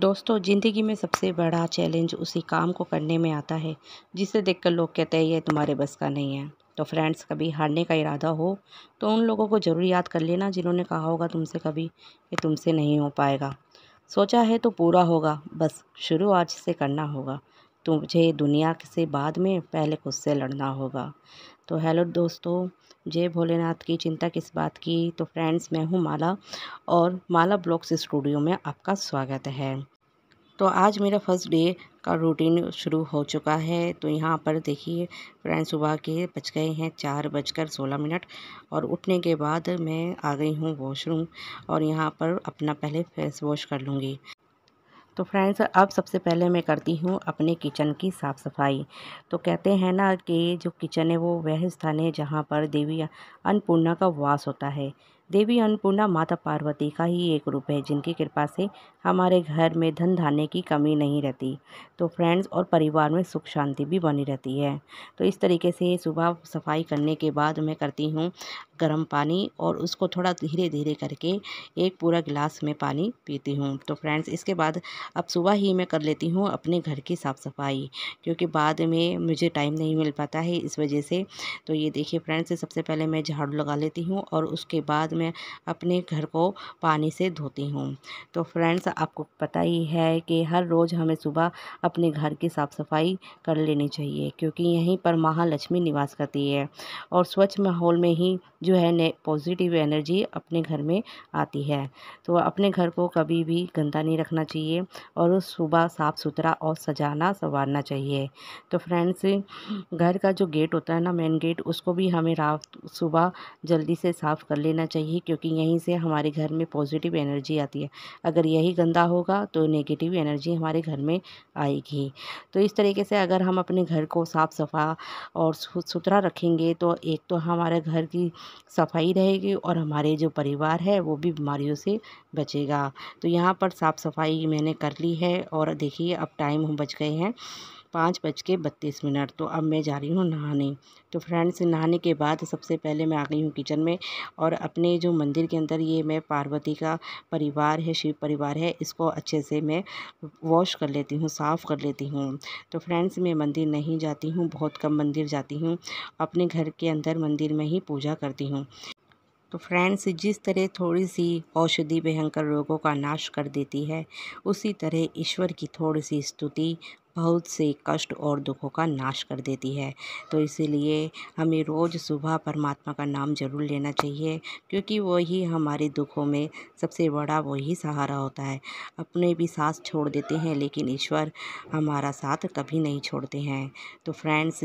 दोस्तों ज़िंदगी में सबसे बड़ा चैलेंज उसी काम को करने में आता है जिसे देखकर लोग कहते हैं ये तुम्हारे बस का नहीं है तो फ्रेंड्स कभी हारने का इरादा हो तो उन लोगों को ज़रूर याद कर लेना जिन्होंने कहा होगा तुमसे कभी ये तुमसे नहीं हो पाएगा सोचा है तो पूरा होगा बस शुरू आज से करना होगा तुझे दुनिया से बाद में पहले खुद से लड़ना होगा तो हेलो दोस्तों जय भोलेनाथ की चिंता किस बात की तो फ्रेंड्स मैं हूँ माला और माला ब्लॉक्स स्टूडियो में आपका स्वागत है तो आज मेरा फर्स्ट डे का रूटीन शुरू हो चुका है तो यहाँ पर देखिए फ्रेंड्स सुबह के बज गए हैं चार बजकर सोलह मिनट और उठने के बाद मैं आ गई हूँ वॉशरूम और यहाँ पर अपना पहले फेस वॉश कर लूँगी तो फ्रेंड्स अब सबसे पहले मैं करती हूँ अपने किचन की साफ़ सफाई तो कहते हैं ना कि जो किचन है वो वह स्थान है जहाँ पर देवी अन्नपूर्णा का वास होता है देवी अन्नपूर्णा माता पार्वती का ही एक रूप है जिनकी कृपा से हमारे घर में धन धान्य की कमी नहीं रहती तो फ्रेंड्स और परिवार में सुख शांति भी बनी रहती है तो इस तरीके से सुबह सफाई करने के बाद मैं करती हूँ गर्म पानी और उसको थोड़ा धीरे धीरे करके एक पूरा गिलास में पानी पीती हूँ तो फ्रेंड्स इसके बाद अब सुबह ही मैं कर लेती हूँ अपने घर की साफ़ सफाई क्योंकि बाद में मुझे टाइम नहीं मिल पाता है इस वजह से तो ये देखिए फ्रेंड्स सबसे पहले मैं झाड़ू लगा लेती हूँ और उसके बाद मैं मैं अपने घर को पानी से धोती हूँ तो फ्रेंड्स आपको पता ही है कि हर रोज़ हमें सुबह अपने घर की साफ़ सफाई कर लेनी चाहिए क्योंकि यहीं पर महालक्ष्मी निवास करती है और स्वच्छ माहौल में ही जो है पॉजिटिव एनर्जी अपने घर में आती है तो अपने घर को कभी भी गंदा नहीं रखना चाहिए और सुबह साफ़ सुथरा और सजाना संवारना चाहिए तो फ्रेंड्स घर का जो गेट होता है ना मेन गेट उसको भी हमें रात सुबह जल्दी से साफ़ कर लेना चाहिए चाहिए क्योंकि यहीं से हमारे घर में पॉजिटिव एनर्जी आती है अगर यही गंदा होगा तो नेगेटिव एनर्जी हमारे घर में आएगी तो इस तरीके से अगर हम अपने घर को साफ़ सफ़ा और सुथरा रखेंगे तो एक तो हमारे घर की सफाई रहेगी और हमारे जो परिवार है वो भी बीमारियों से बचेगा तो यहाँ पर साफ़ सफाई मैंने कर ली है और देखिए अब टाइम बच गए हैं पाँच बज के बत्तीस मिनट तो अब मैं जा रही हूँ नहाने तो फ्रेंड्स नहाने के बाद सबसे पहले मैं आ गई हूँ किचन में और अपने जो मंदिर के अंदर ये मैं पार्वती का परिवार है शिव परिवार है इसको अच्छे से मैं वॉश कर लेती हूँ साफ़ कर लेती हूँ तो फ्रेंड्स मैं मंदिर नहीं जाती हूँ बहुत कम मंदिर जाती हूँ अपने घर के अंदर मंदिर में ही पूजा करती हूँ तो फ्रेंड्स जिस तरह थोड़ी सी औषधि भयंकर रोगों का नाश कर देती है उसी तरह ईश्वर की थोड़ी सी स्तुति बहुत से कष्ट और दुखों का नाश कर देती है तो इसीलिए हमें रोज़ सुबह परमात्मा का नाम ज़रूर लेना चाहिए क्योंकि वही हमारे दुखों में सबसे बड़ा वही सहारा होता है अपने भी साथ छोड़ देते हैं लेकिन ईश्वर हमारा साथ कभी नहीं छोड़ते हैं तो फ्रेंड्स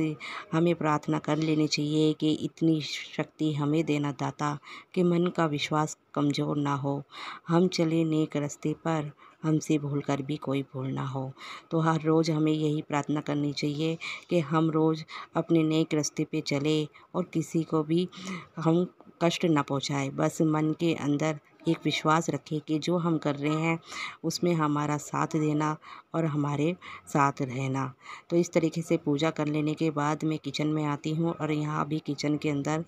हमें प्रार्थना कर लेनी चाहिए कि इतनी शक्ति हमें देना दाता कि मन का विश्वास कमज़ोर ना हो हम चले नेक रस्ते पर हमसे भूल कर भी कोई भूल ना हो तो हर रोज़ हमें यही प्रार्थना करनी चाहिए कि हम रोज़ अपने नेक रास्ते पे चले और किसी को भी हम कष्ट ना पहुँचाएं बस मन के अंदर एक विश्वास रखें कि जो हम कर रहे हैं उसमें हमारा साथ देना और हमारे साथ रहना तो इस तरीके से पूजा कर लेने के बाद मैं किचन में आती हूँ और यहाँ भी किचन के अंदर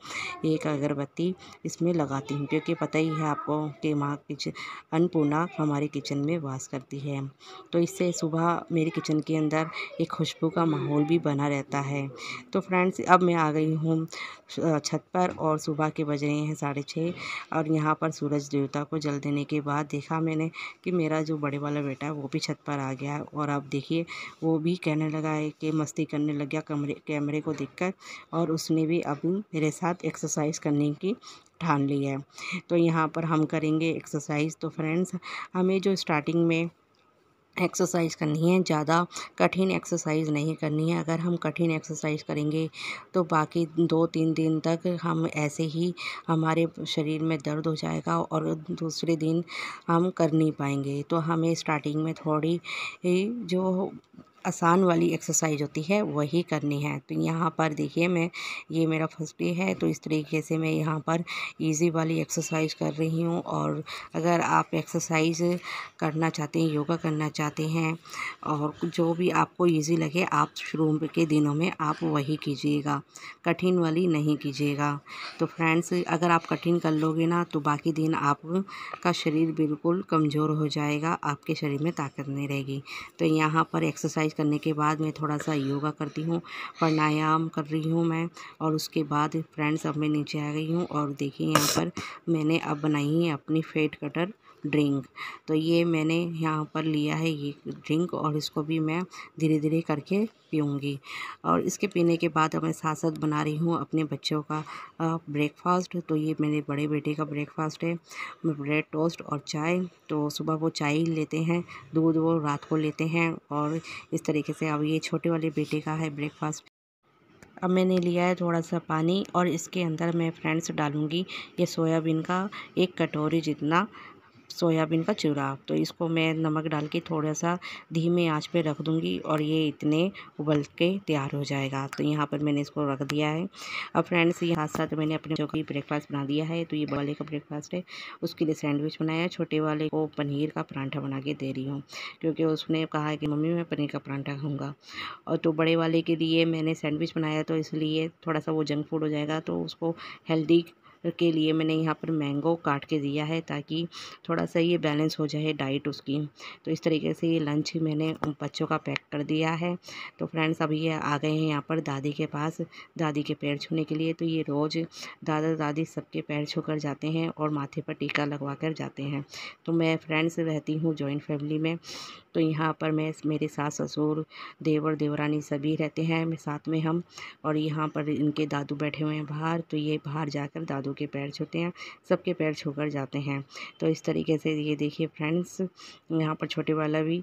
एक अगरबत्ती इसमें लगाती हूँ क्योंकि पता ही है आपको कि माँ किचन अन्नपूर्णा हमारे किचन में वास करती है तो इससे सुबह मेरे किचन के अंदर एक खुशबू का माहौल भी बना रहता है तो फ्रेंड्स अब मैं आ गई हूँ छत पर और सुबह के बज रहे हैं साढ़े छः और यहाँ पर सूरज देव कुर्ता को जल देने के बाद देखा मैंने कि मेरा जो बड़े वाला बेटा है वो भी छत पर आ गया है और अब देखिए वो भी कहने लगा है कि मस्ती करने लग गया कमरे कैमरे को देखकर और उसने भी अब मेरे साथ एक्सरसाइज करने की ठान ली है तो यहाँ पर हम करेंगे एक्सरसाइज तो फ्रेंड्स हमें जो स्टार्टिंग में एक्सरसाइज करनी है ज़्यादा कठिन एक्सरसाइज नहीं करनी है अगर हम कठिन एक्सरसाइज करेंगे तो बाकी दो तीन दिन तक हम ऐसे ही हमारे शरीर में दर्द हो जाएगा और दूसरे दिन हम कर नहीं पाएंगे तो हमें स्टार्टिंग में थोड़ी ही जो आसान वाली एक्सरसाइज होती है वही करनी है तो यहाँ पर देखिए मैं ये मेरा फर्स्ट डे है तो इस तरीके से मैं यहाँ पर इजी वाली एक्सरसाइज कर रही हूँ और अगर आप एक्सरसाइज करना चाहते हैं योगा करना चाहते हैं और जो भी आपको इजी लगे आप शुरू के दिनों में आप वही कीजिएगा कठिन वाली नहीं कीजिएगा तो फ्रेंड्स अगर आप कठिन कर लोगे ना तो बाकी दिन आपका शरीर बिल्कुल कमज़ोर हो जाएगा आपके शरीर में ताकत नहीं रहेगी तो यहाँ पर एक्सरसाइज एक्सरसाइज करने के बाद मैं थोड़ा सा योगा करती हूँ प्राणायाम कर रही हूँ मैं और उसके बाद फ्रेंड्स अब मैं नीचे आ गई हूँ और देखिए यहाँ पर मैंने अब बनाई है अपनी फेट कटर ड्रिंक तो ये मैंने यहाँ पर लिया है ये ड्रिंक और इसको भी मैं धीरे धीरे करके पीऊँगी और इसके पीने के बाद मैं साथ साथ बना रही हूँ अपने बच्चों का ब्रेकफास्ट तो ये मेरे बड़े बेटे का ब्रेकफास्ट है ब्रेड टोस्ट और चाय तो सुबह वो चाय लेते हैं दूध वो रात को लेते हैं और इस तरीके से अब ये छोटे वाले बेटे का है ब्रेकफास्ट अब मैंने लिया है थोड़ा सा पानी और इसके अंदर मैं फ्रेंड्स डालूँगी ये सोयाबीन का एक कटोरी जितना सोयाबीन का चूरा तो इसको मैं नमक डाल के थोड़ा सा धीमे आंच पे रख दूँगी और ये इतने उबल के तैयार हो जाएगा तो यहाँ पर मैंने इसको रख दिया है अब फ्रेंड्स ये साथ साथ मैंने अपने जो कि ब्रेकफास्ट बना दिया है तो ये बाले का ब्रेकफास्ट है उसके लिए सैंडविच बनाया छोटे वाले को पनीर का परांठा बना के दे रही हूँ क्योंकि उसने कहा है कि मम्मी मैं पनीर का परांठा खाऊँगा और तो बड़े वाले के लिए मैंने सैंडविच बनाया तो इसलिए थोड़ा सा वो जंक फूड हो जाएगा तो उसको हेल्दी के लिए मैंने यहाँ पर मैंगो काट के दिया है ताकि थोड़ा सा ये बैलेंस हो जाए डाइट उसकी तो इस तरीके से ये लंच मैंने बच्चों का पैक कर दिया है तो फ्रेंड्स अभी ये आ गए हैं यहाँ पर दादी के पास दादी के पैर छूने के लिए तो ये रोज़ दादा दादी सबके पैर छू कर जाते हैं और माथे पर टीका लगवा कर जाते हैं तो मैं फ्रेंड्स रहती हूँ जॉइंट फैमिली में तो यहाँ पर मैं मेरे सास ससुर देवर देवरानी सभी रहते हैं साथ में हम और यहाँ पर इनके दादू बैठे हुए हैं बाहर तो ये बाहर जाकर दादू पशु के पैर छूते हैं सबके पैर छूकर जाते हैं तो इस तरीके से ये देखिए फ्रेंड्स यहाँ पर छोटे वाला भी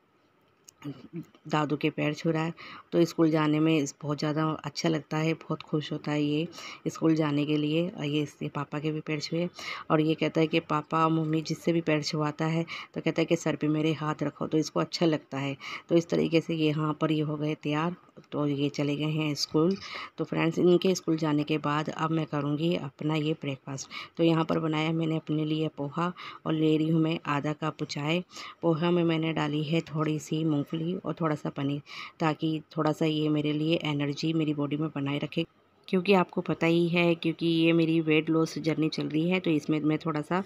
दादू के पैर छू रहा है तो स्कूल जाने में बहुत ज़्यादा अच्छा लगता है बहुत खुश होता है ये स्कूल जाने के लिए और ये इसके पापा के भी पैर छुए और ये कहता है कि पापा मम्मी जिससे भी पैर छुआता है तो कहता है कि सर पे मेरे हाथ रखो तो इसको अच्छा लगता है तो इस तरीके से ये यहाँ पर ये हो गए तैयार तो ये चले गए हैं स्कूल तो फ्रेंड्स इनके स्कूल जाने के बाद अब मैं करूँगी अपना ये ब्रेकफास्ट तो यहाँ पर बनाया मैंने अपने लिए पोहा और ले रही हूँ मैं आधा कप चाय पोहा में मैंने डाली है थोड़ी सी मूँग मूँगफली और थोड़ा सा पनीर ताकि थोड़ा सा ये मेरे लिए एनर्जी मेरी बॉडी में बनाए रखे क्योंकि आपको पता ही है क्योंकि ये मेरी वेट लॉस जर्नी चल रही है तो इसमें मैं थोड़ा सा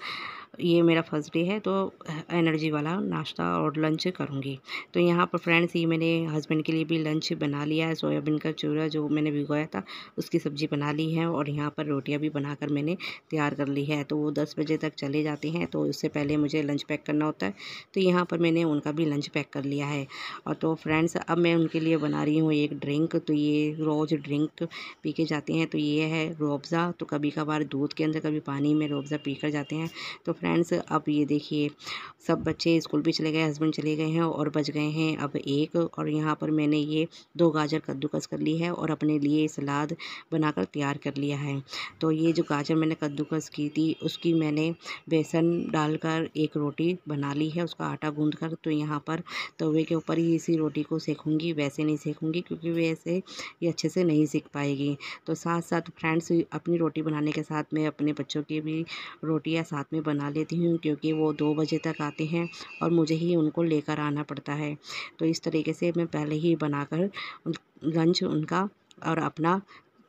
ये मेरा फर्स्ट डे है तो एनर्जी वाला नाश्ता और लंच करूँगी तो यहाँ पर फ्रेंड्स ये मैंने हस्बैंड के लिए भी लंच बना लिया है सोयाबीन का चूरा जो मैंने भिगोया था उसकी सब्ज़ी बना ली है और यहाँ पर रोटियाँ भी बनाकर मैंने तैयार कर ली है तो वो दस बजे तक चले जाते हैं तो उससे पहले मुझे लंच पैक करना होता है तो यहाँ पर मैंने उनका भी लंच पैक कर लिया है और तो फ्रेंड्स अब मैं उनके लिए बना रही हूँ एक ड्रिंक तो ये रोज़ ड्रिंक पी के जाते हैं तो ये है रोबज़ा तो कभी कभार दूध के अंदर कभी पानी में रोबज़ा पी कर जाते हैं तो फ्रेंड्स अब ये देखिए सब बच्चे स्कूल भी चले गए हस्बैंड चले गए हैं और बच गए हैं अब एक और यहाँ पर मैंने ये दो गाजर कद्दूकस कर ली है और अपने लिए सलाद बनाकर तैयार कर लिया है तो ये जो गाजर मैंने कद्दूकस की थी उसकी मैंने बेसन डालकर एक रोटी बना ली है उसका आटा गूँध कर तो यहाँ पर तवे के ऊपर ही इसी रोटी को सेकूँगी वैसे नहीं सेकूँगी क्योंकि वैसे ये अच्छे से नहीं सीख पाएगी तो साथ साथ फ्रेंड्स अपनी रोटी बनाने के साथ मैं अपने बच्चों की भी रोटियाँ साथ में बना लेती हूँ क्योंकि वो दो बजे तक आते हैं और मुझे ही उनको लेकर आना पड़ता है तो इस तरीके से मैं पहले ही बनाकर लंच उनका और अपना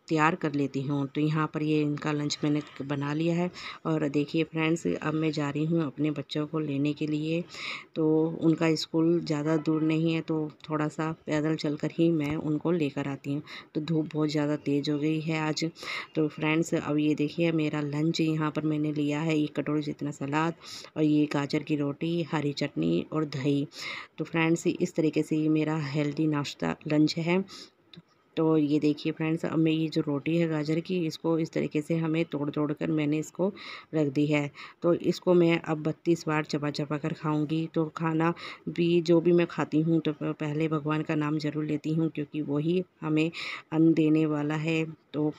तैयार कर लेती हूँ तो यहाँ पर ये इनका लंच मैंने बना लिया है और देखिए फ्रेंड्स अब मैं जा रही हूँ अपने बच्चों को लेने के लिए तो उनका स्कूल ज़्यादा दूर नहीं है तो थोड़ा सा पैदल चल कर ही मैं उनको लेकर आती हूँ तो धूप बहुत ज़्यादा तेज़ हो गई है आज तो फ्रेंड्स अब ये देखिए मेरा लंच यहाँ पर मैंने लिया है एक कटोरी जितना सलाद और ये गाजर की रोटी हरी चटनी और दही तो फ्रेंड्स इस तरीके से ये मेरा हेल्दी नाश्ता लंच है तो ये देखिए फ्रेंड्स अब मैं ये जो रोटी है गाजर की इसको इस तरीके से हमें तोड़ तोड़ कर मैंने इसको रख दी है तो इसको मैं अब बत्तीस बार चबा चबा कर खाऊंगी तो खाना भी जो भी मैं खाती हूँ तो पहले भगवान का नाम ज़रूर लेती हूँ क्योंकि वही हमें अन्न देने वाला है तो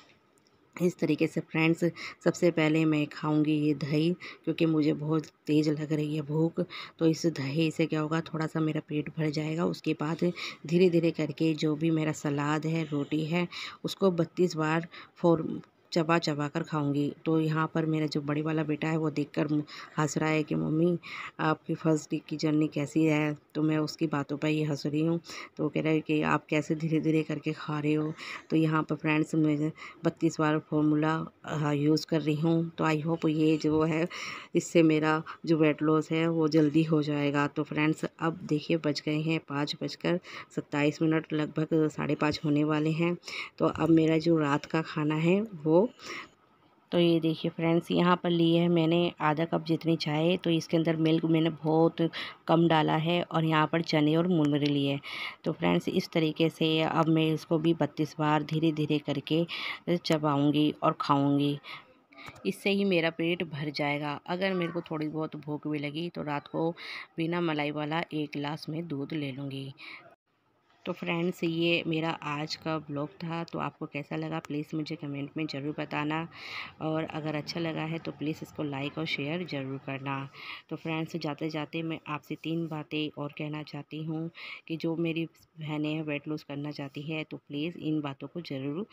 इस तरीके से फ्रेंड्स सबसे पहले मैं खाऊंगी ये दही क्योंकि मुझे बहुत तेज़ लग रही है भूख तो इस दही से क्या होगा थोड़ा सा मेरा पेट भर जाएगा उसके बाद धीरे धीरे करके जो भी मेरा सलाद है रोटी है उसको बत्तीस बार फोर चबा चबा कर खाऊंगी तो यहाँ पर मेरा जो बड़े वाला बेटा है वो देखकर हंस रहा है कि मम्मी आपकी फर्स्ट डे की जर्नी कैसी है तो मैं उसकी बातों पर ही हंस रही हूँ तो कह रहा है कि आप कैसे धीरे धीरे करके खा रहे हो तो यहाँ पर फ्रेंड्स मैं बत्तीस बार फॉर्मूला यूज़ कर रही हूँ तो आई होप ये जो है इससे मेरा जो वेट लॉस है वो जल्दी हो जाएगा तो फ्रेंड्स अब देखिए बच गए हैं पाँच बजकर सत्ताईस मिनट लगभग साढ़े पाँच होने वाले हैं तो अब मेरा जो रात का खाना है वो तो ये देखिए फ्रेंड्स यहाँ पर लिए है मैंने आधा कप जितनी चाय तो इसके अंदर मिल्क मैंने बहुत कम डाला है और यहाँ पर चने और मुरमुरे लिए तो फ्रेंड्स इस तरीके से अब मैं इसको भी बत्तीस बार धीरे धीरे करके चबाऊँगी और खाऊँगी इससे ही मेरा पेट भर जाएगा अगर मेरे को थोड़ी बहुत भूख भी लगी तो रात को बिना मलाई वाला एक गिलास में दूध ले लूँगी तो फ्रेंड्स ये मेरा आज का ब्लॉग था तो आपको कैसा लगा प्लीज़ मुझे कमेंट में ज़रूर बताना और अगर अच्छा लगा है तो प्लीज़ इसको लाइक और शेयर ज़रूर करना तो फ्रेंड्स जाते जाते मैं आपसे तीन बातें और कहना चाहती हूँ कि जो मेरी बहनें हैं वेट लूज़ करना चाहती है तो प्लीज़ इन बातों को ज़रूर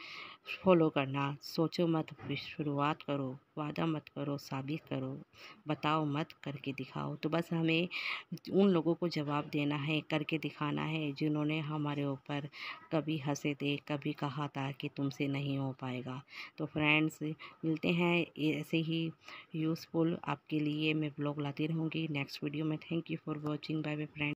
फॉलो करना सोचो मत शुरुआत करो वादा मत करो साबित करो बताओ मत करके दिखाओ तो बस हमें उन लोगों को जवाब देना है करके दिखाना है जिन्होंने हमारे ऊपर कभी हंसे थे कभी कहा था कि तुमसे नहीं हो पाएगा तो फ्रेंड्स मिलते हैं ऐसे ही यूज़फुल आपके लिए मैं ब्लॉग लाती रहूँगी नेक्स्ट वीडियो में thank you for watching bye bye friend